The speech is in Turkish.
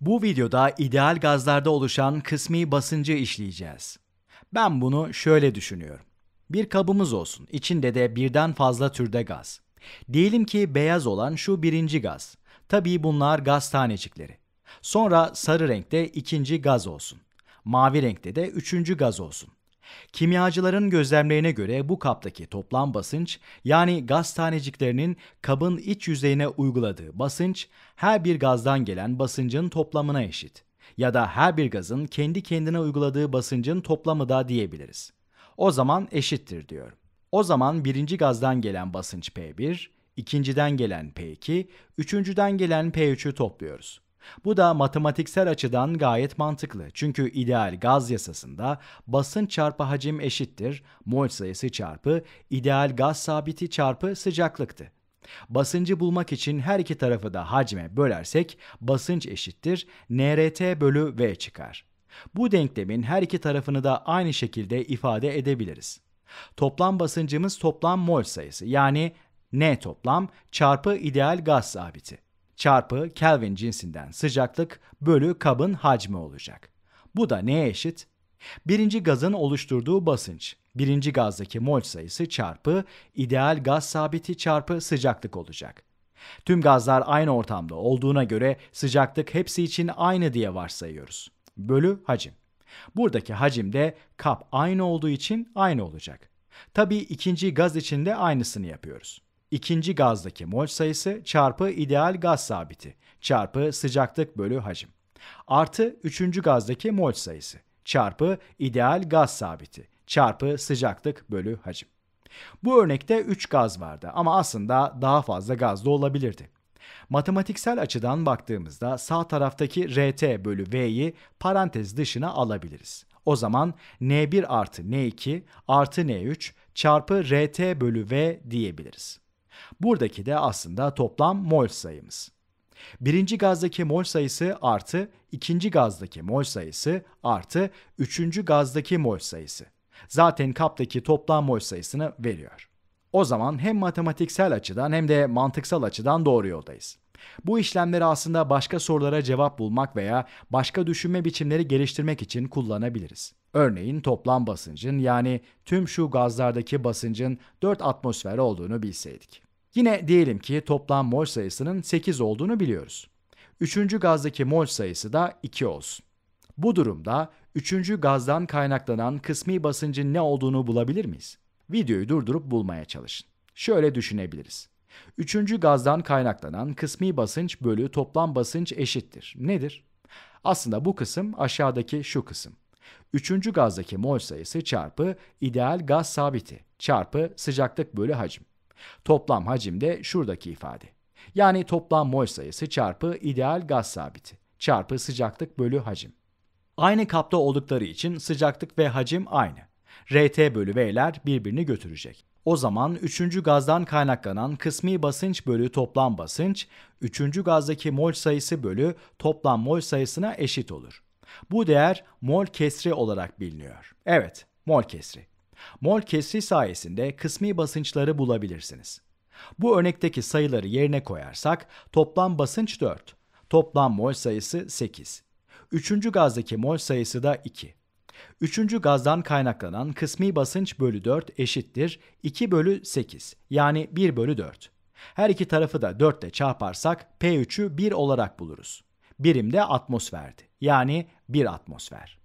Bu videoda ideal gazlarda oluşan kısmi basıncı işleyeceğiz. Ben bunu şöyle düşünüyorum. Bir kabımız olsun, içinde de birden fazla türde gaz. Diyelim ki beyaz olan şu birinci gaz. Tabii bunlar gaz tanecikleri. Sonra sarı renkte ikinci gaz olsun. Mavi renkte de üçüncü gaz olsun. Kimyacıların gözlemlerine göre bu kaptaki toplam basınç yani gaz taneciklerinin kabın iç yüzeyine uyguladığı basınç her bir gazdan gelen basıncın toplamına eşit ya da her bir gazın kendi kendine uyguladığı basıncın toplamı da diyebiliriz. O zaman eşittir diyorum. O zaman birinci gazdan gelen basınç P1, ikinciden gelen P2, üçüncüden gelen P3'ü topluyoruz. Bu da matematiksel açıdan gayet mantıklı. Çünkü ideal gaz yasasında basınç çarpı hacim eşittir mol sayısı çarpı ideal gaz sabiti çarpı sıcaklıktı. Basıncı bulmak için her iki tarafı da hacme bölersek basınç eşittir nrt bölü v çıkar. Bu denklemin her iki tarafını da aynı şekilde ifade edebiliriz. Toplam basıncımız toplam mol sayısı yani N toplam çarpı ideal gaz sabiti çarpı Kelvin cinsinden sıcaklık bölü kabın hacmi olacak. Bu da neye eşit? Birinci gazın oluşturduğu basınç, birinci gazdaki mol sayısı çarpı ideal gaz sabiti çarpı sıcaklık olacak. Tüm gazlar aynı ortamda olduğuna göre sıcaklık hepsi için aynı diye varsayıyoruz. Bölü hacim. Buradaki hacim de kap aynı olduğu için aynı olacak. Tabii ikinci gaz için de aynısını yapıyoruz ikinci gazdaki mol sayısı çarpı ideal gaz sabiti çarpı sıcaklık bölü hacim. Artı üçüncü gazdaki mol sayısı çarpı ideal gaz sabiti çarpı sıcaklık bölü hacim. Bu örnekte 3 gaz vardı ama aslında daha fazla gaz da olabilirdi. Matematiksel açıdan baktığımızda sağ taraftaki RT bölü V'yi parantez dışına alabiliriz. O zaman N1 artı N2 artı N3 çarpı RT bölü V diyebiliriz. Buradaki de aslında toplam mol sayımız. Birinci gazdaki mol sayısı artı ikinci gazdaki mol sayısı artı üçüncü gazdaki mol sayısı. Zaten kaptaki toplam mol sayısını veriyor. O zaman hem matematiksel açıdan hem de mantıksal açıdan doğru yoldayız. Bu işlemleri aslında başka sorulara cevap bulmak veya başka düşünme biçimleri geliştirmek için kullanabiliriz. Örneğin toplam basıncın yani tüm şu gazlardaki basıncın 4 atmosfer olduğunu bilseydik. Yine diyelim ki toplam mol sayısının 8 olduğunu biliyoruz. Üçüncü gazdaki mol sayısı da 2 olsun. Bu durumda üçüncü gazdan kaynaklanan kısmi basıncın ne olduğunu bulabilir miyiz? Videoyu durdurup bulmaya çalışın. Şöyle düşünebiliriz. Üçüncü gazdan kaynaklanan kısmi basınç bölü toplam basınç eşittir. Nedir? Aslında bu kısım aşağıdaki şu kısım. Üçüncü gazdaki mol sayısı çarpı ideal gaz sabiti çarpı sıcaklık bölü hacim. Toplam hacim de şuradaki ifade. Yani toplam mol sayısı çarpı ideal gaz sabiti çarpı sıcaklık bölü hacim. Aynı kapta oldukları için sıcaklık ve hacim aynı. RT bölü V'ler birbirini götürecek. O zaman üçüncü gazdan kaynaklanan kısmi basınç bölü toplam basınç, üçüncü gazdaki mol sayısı bölü toplam mol sayısına eşit olur. Bu değer mol kesri olarak biliniyor. Evet, mol kesri. Mol kesri sayesinde kısmi basınçları bulabilirsiniz. Bu örnekteki sayıları yerine koyarsak toplam basınç 4, toplam mol sayısı 8. Üçüncü gazdaki mol sayısı da 2. Üçüncü gazdan kaynaklanan kısmi basınç bölü 4 eşittir 2 bölü 8 yani 1 bölü 4. Her iki tarafı da 4 ile çarparsak P3'ü 1 olarak buluruz birim de atmosferdi. Yani bir atmosfer.